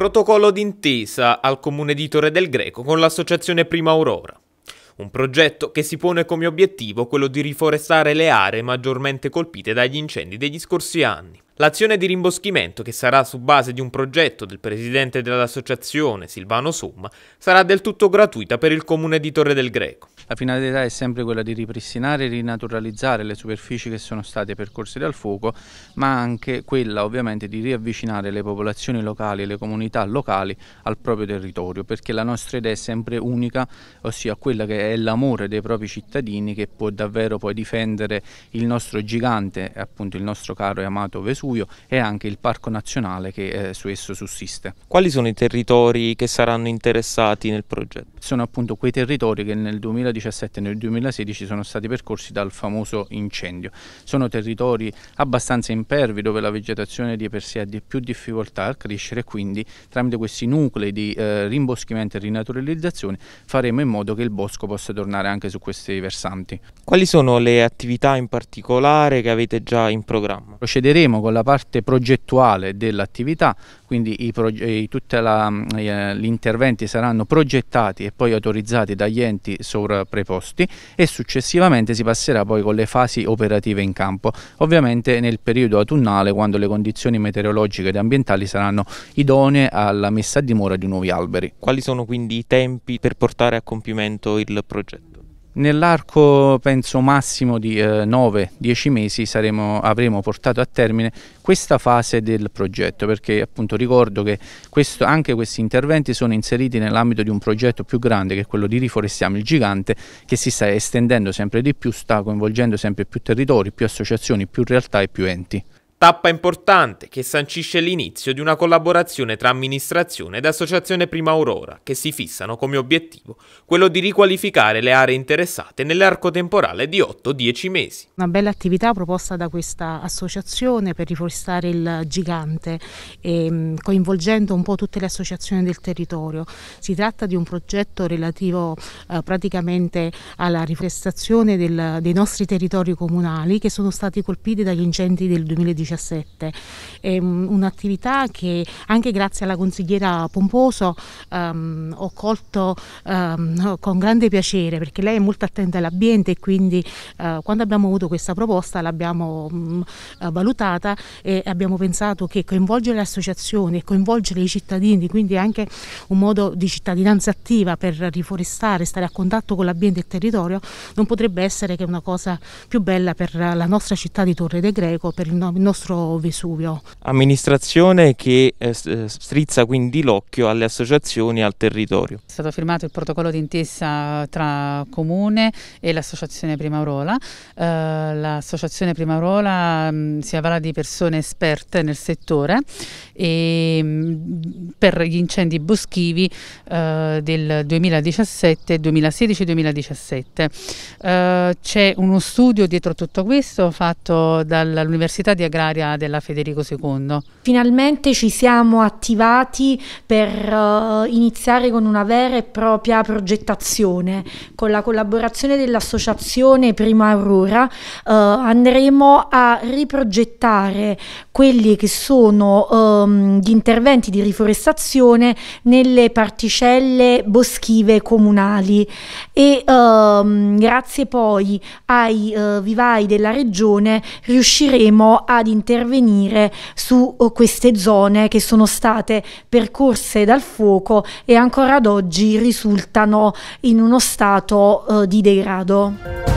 Protocollo d'intesa al comune di Torre del Greco con l'associazione Prima Aurora. Un progetto che si pone come obiettivo quello di riforestare le aree maggiormente colpite dagli incendi degli scorsi anni. L'azione di rimboschimento, che sarà su base di un progetto del presidente dell'associazione Silvano Somma, sarà del tutto gratuita per il comune di Torre del Greco. La finalità è sempre quella di ripristinare e rinaturalizzare le superfici che sono state percorse dal fuoco, ma anche quella ovviamente di riavvicinare le popolazioni locali e le comunità locali al proprio territorio, perché la nostra idea è sempre unica, ossia quella che è l'amore dei propri cittadini che può davvero poi difendere il nostro gigante, appunto il nostro caro e amato Vesuvio e anche il parco nazionale che eh, su esso sussiste. Quali sono i territori che saranno interessati nel progetto? Sono appunto quei territori che nel 2018 2017 e nel 2016 sono stati percorsi dal famoso incendio. Sono territori abbastanza impervi dove la vegetazione di per sé ha di più difficoltà a crescere e quindi tramite questi nuclei di eh, rimboschimento e rinaturalizzazione faremo in modo che il bosco possa tornare anche su questi versanti. Quali sono le attività in particolare che avete già in programma? Procederemo con la parte progettuale dell'attività, quindi i, eh, i, tutti mm, eh, gli interventi saranno progettati e poi autorizzati dagli enti sovra preposti e successivamente si passerà poi con le fasi operative in campo, ovviamente nel periodo autunnale quando le condizioni meteorologiche ed ambientali saranno idonee alla messa a dimora di nuovi alberi. Quali sono quindi i tempi per portare a compimento il progetto? Nell'arco penso massimo di eh, 9-10 mesi saremo, avremo portato a termine questa fase del progetto perché appunto ricordo che questo, anche questi interventi sono inseriti nell'ambito di un progetto più grande che è quello di Riforestiamo il Gigante che si sta estendendo sempre di più, sta coinvolgendo sempre più territori, più associazioni, più realtà e più enti. Tappa importante che sancisce l'inizio di una collaborazione tra amministrazione ed associazione Prima Aurora che si fissano come obiettivo quello di riqualificare le aree interessate nell'arco temporale di 8-10 mesi. Una bella attività proposta da questa associazione per riforestare il gigante ehm, coinvolgendo un po' tutte le associazioni del territorio. Si tratta di un progetto relativo eh, praticamente alla riforestazione del, dei nostri territori comunali che sono stati colpiti dagli incendi del 2019 2017. È ehm, un'attività che anche grazie alla consigliera Pomposo um, ho colto um, con grande piacere perché lei è molto attenta all'ambiente e quindi uh, quando abbiamo avuto questa proposta l'abbiamo um, valutata e abbiamo pensato che coinvolgere le associazioni e coinvolgere i cittadini, quindi anche un modo di cittadinanza attiva per riforestare, stare a contatto con l'ambiente e il territorio, non potrebbe essere che una cosa più bella per la nostra città di Torre De Greco, per il nostro nostro Vesuvio. Amministrazione che eh, eh, strizza quindi l'occhio alle associazioni e al territorio. È stato firmato il protocollo d'intesa tra Comune e l'Associazione Primaurola. Eh, L'Associazione Primaurola mh, mm, si avvale di persone esperte nel settore e, mh, mm, per gli incendi boschivi eh, del 2017, 2016 2017. C'è uno studio dietro tutto questo fatto dall'Università di Agraria finanziaria della Federico II. Finalmente ci siamo attivati per uh, iniziare con una vera e propria progettazione. Con la collaborazione dell'associazione Prima Aurora uh, andremo a riprogettare quelli che sono um, gli interventi di riforestazione nelle particelle boschive comunali e um, grazie poi ai uh, vivai della regione riusciremo ad intervenire intervenire su oh, queste zone che sono state percorse dal fuoco e ancora ad oggi risultano in uno stato eh, di degrado.